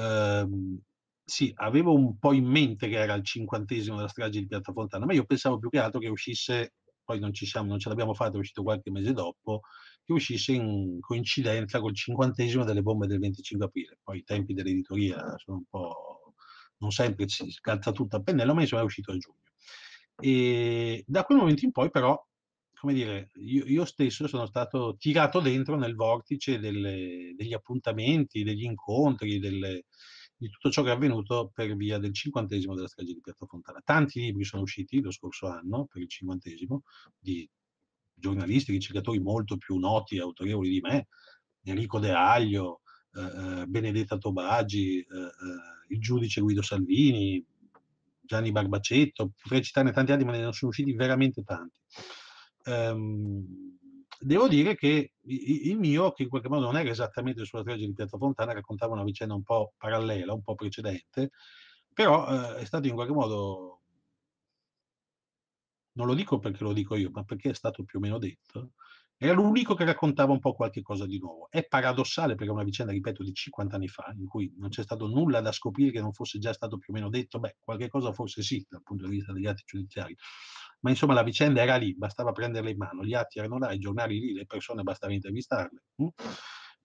ehm, sì, avevo un po' in mente che era il cinquantesimo della strage di Piazza Fontana, ma io pensavo più che altro che uscisse, poi non ci siamo, non ce l'abbiamo fatta, è uscito qualche mese dopo, che uscisse in coincidenza col cinquantesimo delle bombe del 25 aprile. Poi i tempi dell'editoria ah. sono un po' non sempre si scalza tutto a pennello, ma insomma è uscito a giugno. E da quel momento in poi però, come dire, io, io stesso sono stato tirato dentro nel vortice delle, degli appuntamenti, degli incontri, delle, di tutto ciò che è avvenuto per via del cinquantesimo della strage di Piazza Fontana. Tanti libri sono usciti lo scorso anno per il cinquantesimo di giornalisti, ricercatori molto più noti e autorevoli di me, Enrico De Aglio, eh, eh Benedetta Tobagi, eh, eh il giudice Guido Salvini, Gianni Barbacetto, potrei citarne tanti altri, ma ne sono usciti veramente tanti. Um, devo dire che il mio, che in qualche modo non era esattamente sulla tragedia di Piazza Fontana, raccontava una vicenda un po' parallela, un po' precedente, però eh, è stato in qualche modo, non lo dico perché lo dico io, ma perché è stato più o meno detto, era l'unico che raccontava un po' qualche cosa di nuovo. È paradossale perché è una vicenda, ripeto, di 50 anni fa, in cui non c'è stato nulla da scoprire che non fosse già stato più o meno detto, beh, qualche cosa forse sì dal punto di vista degli atti giudiziari. Ma insomma la vicenda era lì, bastava prenderla in mano, gli atti erano là, i giornali lì, le persone bastava intervistarle. Mm?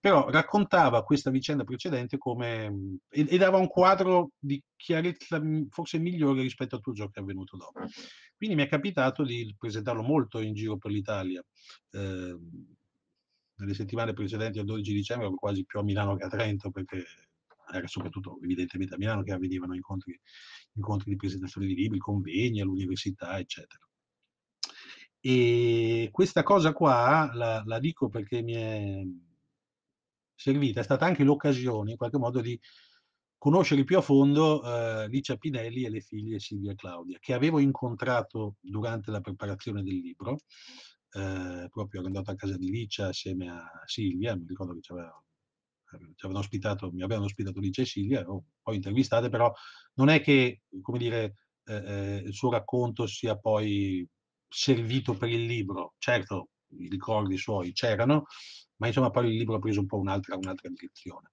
però raccontava questa vicenda precedente come, mhmm, e, e, dava un quadro di chiarezza mhmm, forse migliore rispetto a tutto ciò che è avvenuto dopo. Quindi mi è capitato di presentarlo molto in giro per l'Italia. Eh, nelle settimane precedenti al 12 dicembre quasi più a Milano che a Trento, perché era soprattutto evidentemente a Milano che avvenivano incontri, incontri di presentazione di libri, convegni all'università, eccetera. E questa cosa qua la, la dico perché mi è, servita è stata anche l'occasione in qualche modo di conoscere più a fondo eh, Licia Pinelli e le figlie Silvia e Claudia, che avevo incontrato durante la preparazione del libro, eh, proprio ero andato a casa di Licia assieme a Silvia, mi ricordo che ci eh, ci avevano ospitato, mi avevano ospitato Licia e Silvia, ero poi intervistate, però non è che, come dire, eh, eh, il suo racconto sia poi servito per il libro, certo i ricordi suoi c'erano, ma insomma poi il libro ha preso un po' un'altra, un'altra direzione.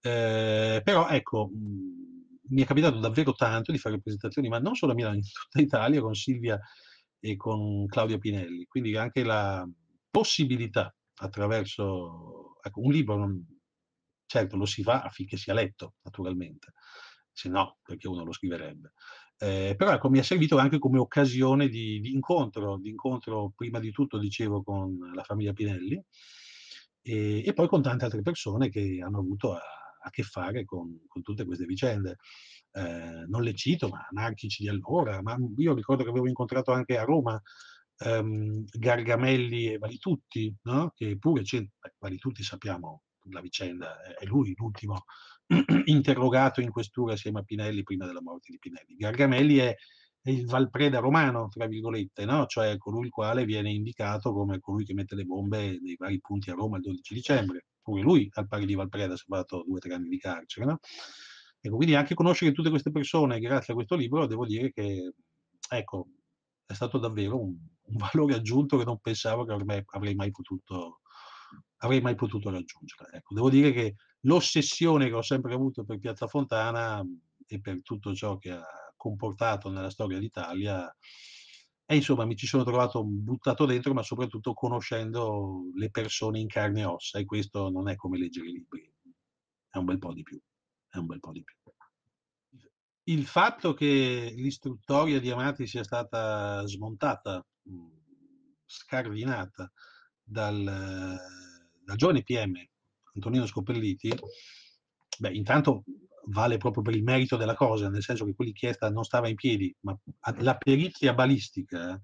Eh, però ecco, mhmm, mi è capitato davvero tanto di fare presentazioni, ma non solo a Milano, in tutta Italia, con Silvia e con Claudia Pinelli, quindi anche la possibilità attraverso ecco, un libro, non, certo lo si fa affinché sia letto, naturalmente, se no perché uno lo scriverebbe. Eh, però ecco, mi è servito anche come occasione di, di incontro, di incontro prima di tutto, dicevo, con la famiglia Pinelli, e, e poi con tante altre persone che hanno avuto a, a che fare con, con, tutte queste vicende. Eh, non le cito, ma anarchici di allora, ma io ricordo che avevo incontrato anche a Roma ehm, Gargamelli e Valitutti, no? che pure c'è, Valitutti sappiamo la vicenda, è lui l'ultimo *clears throat* interrogato in questura assieme a Pinelli prima della morte di Pinelli. Gargamelli è il Valpreda romano, tra virgolette, no? cioè colui il quale viene indicato come colui che mette le bombe nei vari punti a Roma il 12 dicembre. Pure lui, al pari di Valpreda, si è fatto due o tre anni di carcere. No? Ecco, quindi anche conoscere tutte queste persone grazie a questo libro, devo dire che ecco, è stato davvero un, un valore aggiunto che non pensavo che ormai avrei mai potuto, avrei mai potuto raggiungere. Ecco, devo dire che l'ossessione che ho sempre avuto per Piazza Fontana e per tutto ciò che ha comportato nella storia d'Italia. E insomma mi ci sono trovato buttato dentro, ma soprattutto conoscendo le persone in carne e ossa, e questo non è come leggere i libri, è un bel po' di più. È un bel po' di più. Il fatto che l'istruttoria di Amati sia stata smontata, mhmm, scardinata dal, dal giovane PM Antonino Scopelliti, beh, intanto vale proprio per il merito della cosa, nel senso che quell'inchiesta non stava in piedi, ma la perizia balistica,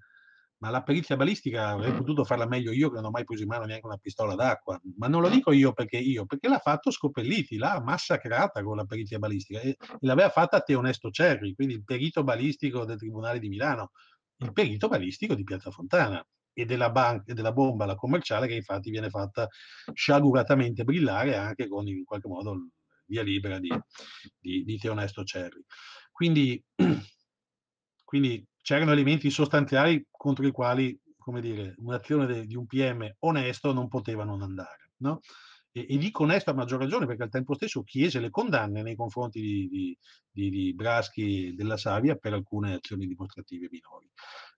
ma la perizia balistica avrei potuto farla meglio io che non ho mai preso in mano neanche una pistola d'acqua, ma non lo dico io perché io, perché l'ha fatto Scopelliti, l'ha massacrata con la perizia balistica e, e l'aveva fatta Teonesto Cerri, quindi il perito balistico del Tribunale di Milano, il perito balistico di Piazza Fontana e della, banca, e della bomba, la commerciale, che infatti viene fatta sciaguratamente brillare anche con in qualche modo via libera di, di, di Teonesto Cerri. Quindi, *clears throat* quindi c'erano elementi sostanziali contro i quali come dire, un'azione de, di un PM onesto non poteva non andare. No? E, e, dico onesto a maggior ragione perché al tempo stesso chiese le condanne nei confronti di, di, di, di Braschi e della Savia per alcune azioni dimostrative minori.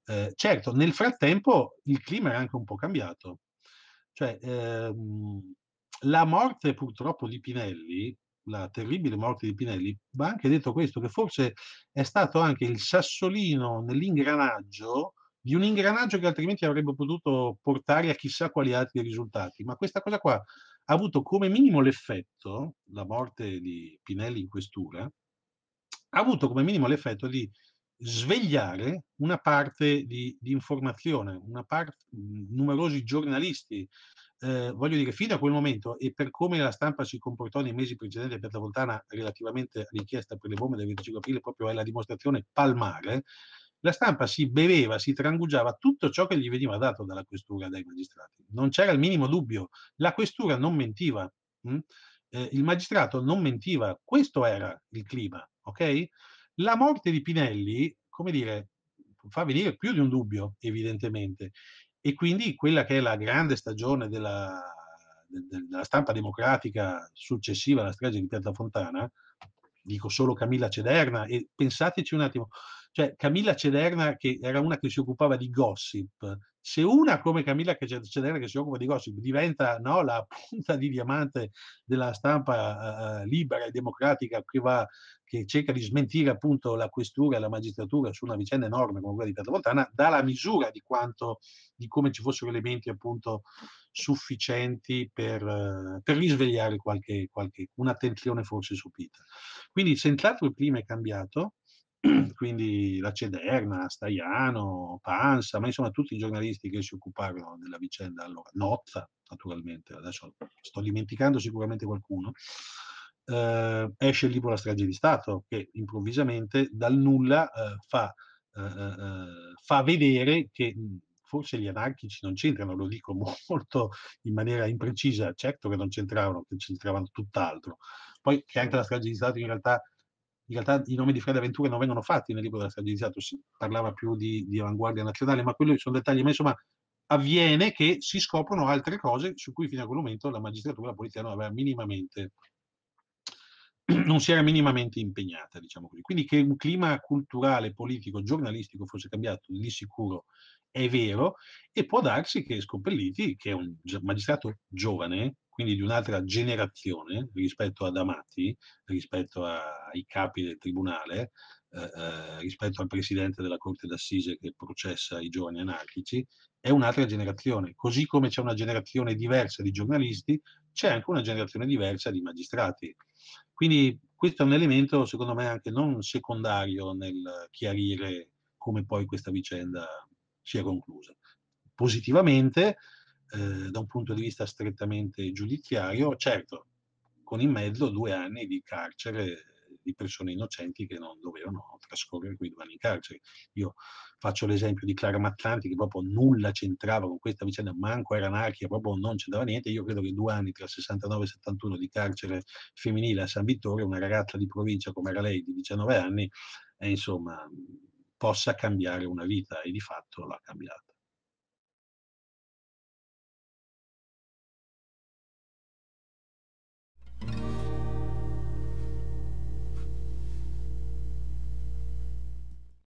Eh, certo, nel frattempo il clima era anche un po' cambiato. Cioè, ehm, la morte purtroppo di Pinelli la terribile morte di Pinelli, va anche detto questo, che forse è stato anche il sassolino nell'ingranaggio di un ingranaggio che altrimenti avrebbe potuto portare a chissà quali altri risultati. Ma questa cosa qua ha avuto come minimo l'effetto, la morte di Pinelli in questura, ha avuto come minimo l'effetto di svegliare una parte di, di informazione, una parte, numerosi giornalisti, eh, voglio dire, fino a quel momento e per come la stampa si comportò nei mesi precedenti per la Voltana relativamente all'inchiesta per le bombe del 25 aprile, proprio è la dimostrazione palmare, la stampa si beveva, si trangugiava tutto ciò che gli veniva dato dalla questura dai magistrati. Non c'era il minimo dubbio, la questura non mentiva, mh? Mm? Eh, il magistrato non mentiva, questo era il clima, ok? La morte di Pinelli, come dire, fa venire più di un dubbio, evidentemente e quindi quella che è la grande stagione della, della stampa democratica successiva alla strage di Piazza Fontana, dico solo Camilla Cederna, e pensateci un attimo, cioè Camilla Cederna, che era una che si occupava di gossip, se una come Camilla Cederna che si occupa di gossip diventa no, la *laughs* punta di diamante della stampa uh, libera e democratica che, va, che, cerca di smentire appunto la questura e la magistratura su una vicenda enorme come quella di Piazza Pietramontana, dà la misura di quanto, di come ci fossero elementi appunto sufficienti per, uh, per risvegliare qualche, qualche, un'attenzione forse supita. Quindi senz'altro il clima è cambiato, *clears throat* quindi la Cederna, Staiano, Pansa, ma insomma tutti i giornalisti che si occuparono della vicenda allora, Nozza naturalmente, adesso sto dimenticando sicuramente qualcuno, eh, esce il libro La strage di Stato che improvvisamente dal nulla eh, fa, eh, eh, eh fa vedere che forse gli anarchici non c'entrano, lo dico *laughs* molto in maniera imprecisa, certo che non c'entravano, che c'entravano tutt'altro. Poi che anche la strage di Stato in realtà in realtà i nomi di Fred Aventura non vengono fatti nel libro della strategizzato, si parlava più di, di, avanguardia nazionale, ma quello sono dettagli, ma insomma avviene che si scoprono altre cose su cui fino a quel momento la magistratura la polizia non aveva minimamente *clears throat* non si era minimamente impegnata, diciamo così. Quindi che un clima culturale, politico, giornalistico fosse cambiato di sicuro è vero, e può darsi che Scopelliti, che è un magistrato giovane, quindi di un'altra generazione rispetto ad Amati, rispetto a, ai capi del tribunale, eh, eh, rispetto al presidente della Corte d'Assise che processa i giovani anarchici, è un'altra generazione. Così come c'è una generazione diversa di giornalisti, c'è anche una generazione diversa di magistrati. Quindi questo è un elemento, secondo me, anche non secondario nel chiarire come poi questa vicenda sia conclusa. Positivamente, eh, da un punto di vista strettamente giudiziario, certo, con in mezzo due anni di carcere di persone innocenti che non dovevano trascorrere quei due anni in carcere. Io faccio l'esempio di Clara Mazzanti che proprio nulla c'entrava con questa vicenda, manco era anarchia, proprio non c'entrava niente. Io credo che due anni tra 69 e 71 di carcere femminile a San Vittorio, una ragazza di provincia come era lei di 19 anni, è insomma possa cambiare una vita e di fatto l'ha cambiata.